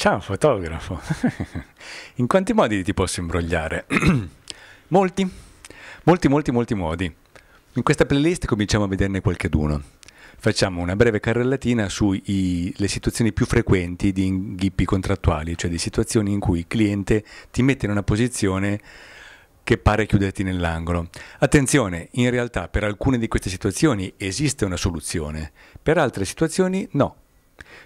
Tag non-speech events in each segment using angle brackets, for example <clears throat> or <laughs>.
Ciao fotografo, <laughs> in quanti modi ti posso imbrogliare? <clears throat> molti, molti, molti, molti modi. In questa playlist cominciamo a vederne qualcheduno. Facciamo una breve carrellatina sulle situazioni più frequenti di inghippi contrattuali, cioè di situazioni in cui il cliente ti mette in una posizione che pare chiuderti nell'angolo. Attenzione, in realtà per alcune di queste situazioni esiste una soluzione, per altre situazioni no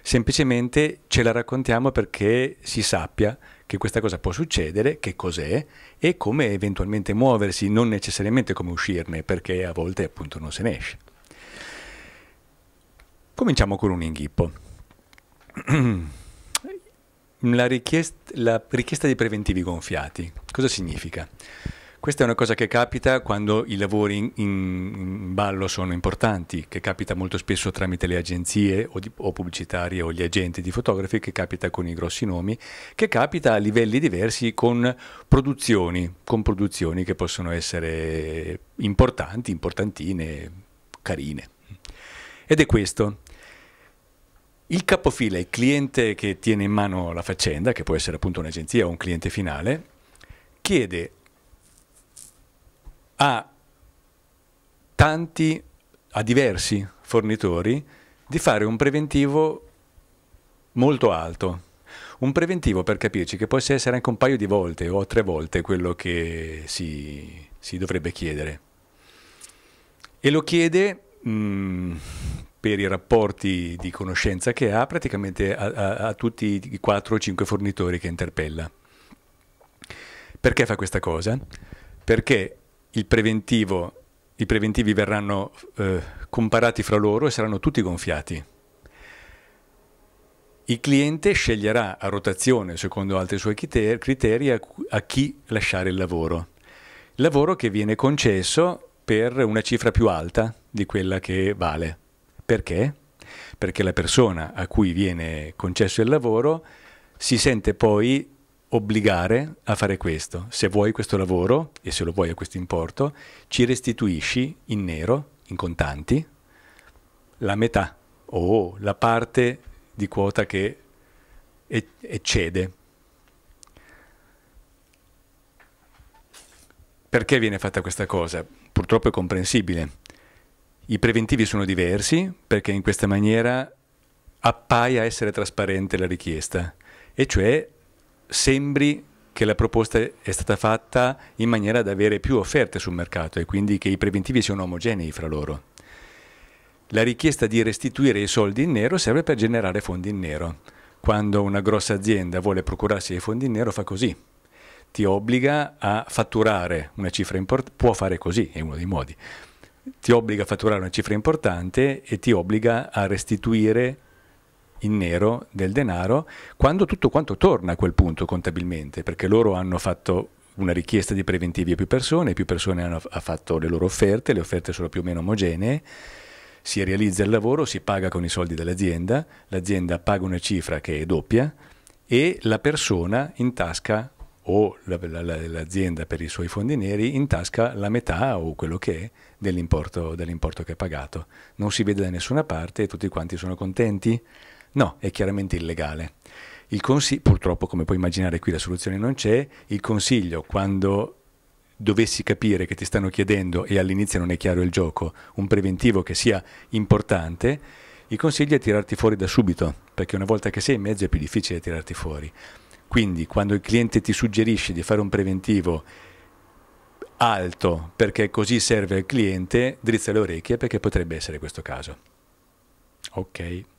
semplicemente ce la raccontiamo perché si sappia che questa cosa può succedere, che cos'è e come eventualmente muoversi, non necessariamente come uscirne, perché a volte appunto non se ne esce. Cominciamo con un inghippo. <clears throat> La richiesta, la richiesta di preventivi gonfiati, cosa significa? Questa è una cosa che capita quando i lavori in, in ballo sono importanti, che capita molto spesso tramite le agenzie o, di, o, pubblicitarie o gli agenti di fotografi, che capita con i grossi nomi, che capita a livelli diversi con produzioni, con produzioni che possono essere importanti, importantine, carine. Ed è questo. Il capofila, il cliente che tiene in mano la faccenda, che può essere appunto un'agenzia o un cliente finale, chiede a tanti, a diversi fornitori di fare un preventivo molto alto. Un preventivo per capirci che possa essere anche un paio di volte o tre volte quello che si, si dovrebbe chiedere. E lo chiede mh, mm, per i rapporti di conoscenza che ha praticamente a, a, a tutti i 4 o 5 fornitori che interpella. Perché fa questa cosa? Perché preventivo, i preventivi verranno eh, comparati fra loro e saranno tutti gonfiati. Il cliente sceglierà a rotazione, secondo altri suoi criteri, a chi lasciare il lavoro. lavoro che viene concesso per una cifra più alta di quella che vale. Perché? Perché la persona a cui viene concesso il lavoro si sente poi obbligare a fare questo. Se vuoi questo lavoro e se lo vuoi a questo importo, ci restituisci in nero, in contanti, la metà o la parte di quota che eccede. Perché viene fatta questa cosa? Purtroppo è comprensibile. I preventivi sono diversi perché in questa maniera appaia essere trasparente la richiesta, e cioè sembri che la proposta è stata fatta in maniera da avere più offerte sul mercato e quindi che i preventivi siano omogenei fra loro. La richiesta di restituire i soldi in nero serve per generare fondi in nero. Quando una grossa azienda vuole procurarsi dei fondi in nero fa così. Ti obbliga a fatturare una cifra importante, può fare così, è uno dei modi. Ti obbliga a fatturare una cifra importante e ti obbliga a restituire in nero del denaro quando tutto quanto torna a quel punto contabilmente, perché loro hanno fatto una richiesta di preventivi a più persone, più persone hanno ha fatto le loro offerte, le offerte sono più o meno omogenee, si realizza il lavoro, si paga con i soldi dell'azienda, l'azienda paga una cifra che è doppia e la persona in tasca o l'azienda per i suoi fondi neri in tasca la metà o quello che è dell'importo, dell che ha pagato. Non si vede da nessuna parte e tutti quanti sono contenti. No, è chiaramente illegale. Consig- purtroppo, come puoi immaginare, qui la soluzione non c'è. Il consiglio, quando dovessi capire che ti stanno chiedendo e all'inizio non è chiaro il gioco, un preventivo che sia importante, il consiglio è tirarti fuori da subito, perché una volta che sei in mezzo è più difficile tirarti fuori. Quindi quando il cliente ti suggerisce di fare un preventivo alto perché così serve al cliente, drizza le orecchie perché potrebbe essere questo caso. Ok.